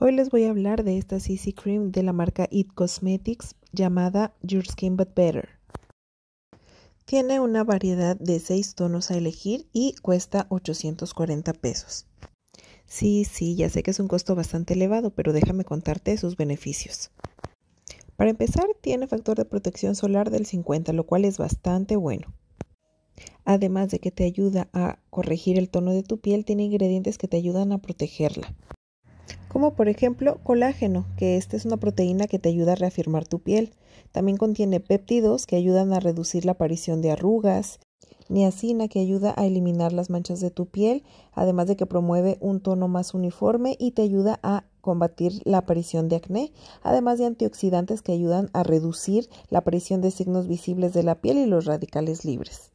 Hoy les voy a hablar de esta CC Cream de la marca IT Cosmetics llamada Your Skin But Better. Tiene una variedad de 6 tonos a elegir y cuesta 840 pesos. Sí, sí, ya sé que es un costo bastante elevado, pero déjame contarte sus beneficios. Para empezar, tiene factor de protección solar del 50, lo cual es bastante bueno. Además de que te ayuda a corregir el tono de tu piel, tiene ingredientes que te ayudan a protegerla como por ejemplo colágeno, que esta es una proteína que te ayuda a reafirmar tu piel. También contiene péptidos que ayudan a reducir la aparición de arrugas, niacina que ayuda a eliminar las manchas de tu piel, además de que promueve un tono más uniforme y te ayuda a combatir la aparición de acné, además de antioxidantes que ayudan a reducir la aparición de signos visibles de la piel y los radicales libres.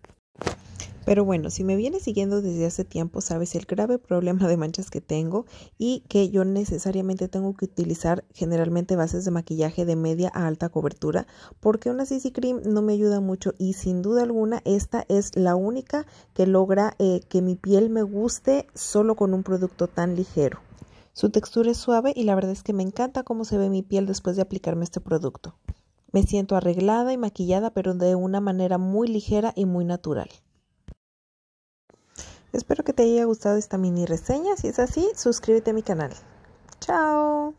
Pero bueno, si me vienes siguiendo desde hace tiempo, sabes el grave problema de manchas que tengo y que yo necesariamente tengo que utilizar generalmente bases de maquillaje de media a alta cobertura porque una CC Cream no me ayuda mucho y sin duda alguna esta es la única que logra eh, que mi piel me guste solo con un producto tan ligero. Su textura es suave y la verdad es que me encanta cómo se ve mi piel después de aplicarme este producto. Me siento arreglada y maquillada, pero de una manera muy ligera y muy natural. Espero que te haya gustado esta mini reseña. Si es así, suscríbete a mi canal. Chao.